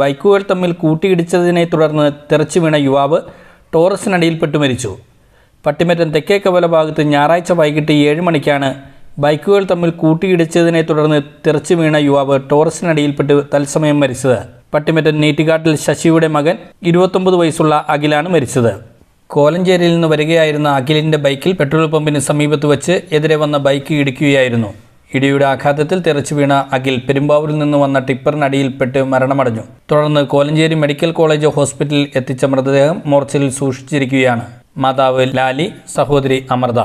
ബൈക്കുകൾ തമ്മിൽ കൂട്ടിയിടിച്ചതിനെ തുടർന്ന് തെറിച്ചു വീണ യുവാവ് ടോറസിനടിയിൽപ്പെട്ടു മരിച്ചു പട്ടിമറ്റം തെക്കേക്കവല ഭാഗത്ത് ഞായറാഴ്ച വൈകിട്ട് ഏഴ് മണിക്കാണ് ബൈക്കുകൾ തമ്മിൽ കൂട്ടിയിടിച്ചതിനെ തുടർന്ന് തെറിച്ചു വീണ യുവാവ് ടോറസിനടിയിൽപ്പെട്ട് തത്സമയം മരിച്ചത് പട്ടിമറ്റം നീറ്റുകാട്ടിൽ ശശിയുടെ മകൻ ഇരുപത്തൊമ്പത് വയസ്സുള്ള അഖിലാണ് മരിച്ചത് കോലഞ്ചേരിയിൽ നിന്ന് വരികയായിരുന്ന അഖിലിൻ്റെ ബൈക്കിൽ പെട്രോൾ പമ്പിന് സമീപത്ത് വച്ച് എതിരെ വന്ന ബൈക്ക് ഇടിക്കുകയായിരുന്നു ഇടിയുടെ ആഘാതത്തിൽ തെറിച്ചു വീണ അഖിൽ പെരുമ്പാവൂരിൽ നിന്ന് വന്ന ടിപ്പറിനടിയിൽപ്പെട്ട് മരണമടഞ്ഞു തുടർന്ന് കോലഞ്ചേരി മെഡിക്കൽ കോളേജ് ഹോസ്പിറ്റലിൽ എത്തിച്ച മൃതദേഹം മോർച്ചയിൽ സൂക്ഷിച്ചിരിക്കുകയാണ് മാതാവ് ലാലി സഹോദരി അമൃത